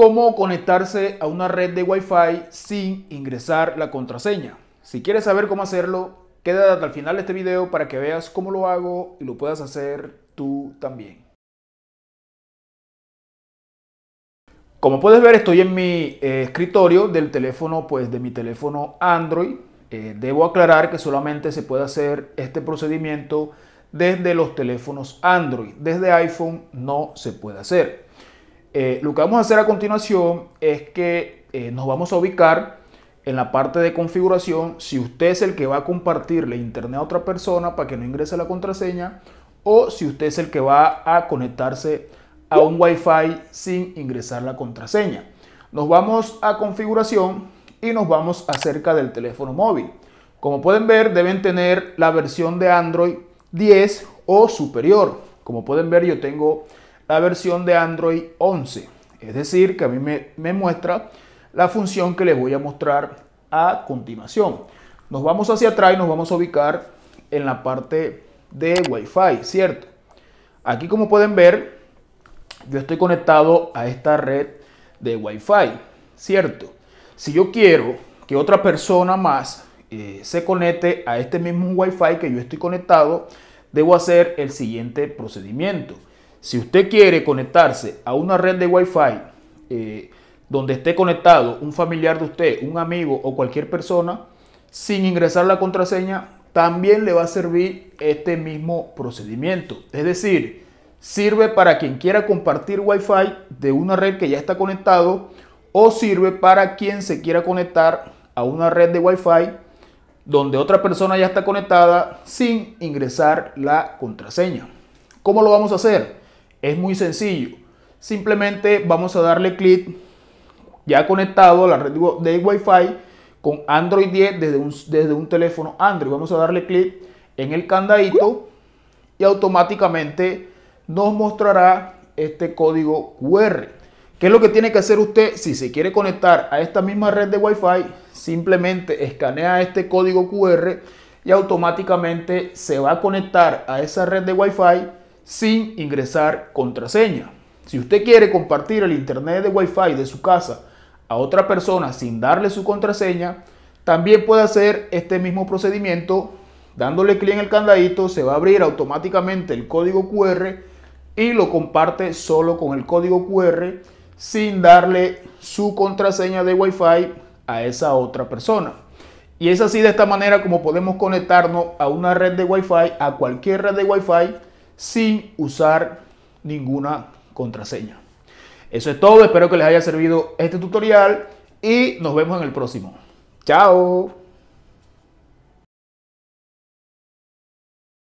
cómo conectarse a una red de Wi-Fi sin ingresar la contraseña. Si quieres saber cómo hacerlo, quédate hasta el final de este video para que veas cómo lo hago y lo puedas hacer tú también. Como puedes ver, estoy en mi eh, escritorio del teléfono, pues de mi teléfono Android. Eh, debo aclarar que solamente se puede hacer este procedimiento desde los teléfonos Android. Desde iPhone no se puede hacer. Eh, lo que vamos a hacer a continuación es que eh, nos vamos a ubicar en la parte de configuración si usted es el que va a compartirle internet a otra persona para que no ingrese la contraseña o si usted es el que va a conectarse a un Wi-Fi sin ingresar la contraseña. Nos vamos a configuración y nos vamos acerca del teléfono móvil. Como pueden ver, deben tener la versión de Android 10 o superior. Como pueden ver, yo tengo la versión de Android 11. Es decir, que a mí me, muestra la función que les voy a mostrar a continuación. Nos vamos hacia atrás y nos vamos a ubicar en la parte de Wi-Fi, ¿cierto? Aquí como pueden ver, yo estoy conectado a esta red de Wi-Fi, ¿cierto? Si yo quiero que otra persona más eh, se conecte a este mismo Wi-Fi que yo estoy conectado, debo hacer el siguiente procedimiento. Si usted quiere conectarse a una red de Wi-Fi eh, donde esté conectado un familiar de usted, un amigo o cualquier persona, sin ingresar la contraseña, también le va a servir este mismo procedimiento. Es decir, sirve para quien quiera compartir Wi-Fi de una red que ya está conectado o sirve para quien se quiera conectar a una red de Wi-Fi donde otra persona ya está conectada sin ingresar la contraseña. ¿Cómo lo vamos a hacer? Es muy sencillo. Simplemente vamos a darle clic ya conectado a la red de Wi-Fi con Android 10 desde un, teléfono Android. Vamos a darle clic en el candadito y automáticamente nos mostrará este código QR. ¿Qué es lo que tiene que hacer usted si se quiere conectar a esta misma red de Wi-Fi? Simplemente escanea este código QR y automáticamente se va a conectar a esa red de Wi-Fi sin ingresar contraseña. Si usted quiere compartir el internet de Wi-Fi de su casa a otra persona sin darle su contraseña, también puede hacer este mismo procedimiento. Dándole clic en el candadito se va a abrir automáticamente el código QR y lo comparte solo con el código QR sin darle su contraseña de Wi-Fi a esa otra persona. Y es así de esta manera como podemos conectarnos a una red de Wi-Fi, a cualquier red de Wi-Fi sin usar ninguna contraseña. Eso es todo, espero que les haya servido este tutorial y nos vemos en el próximo. ¡Chao!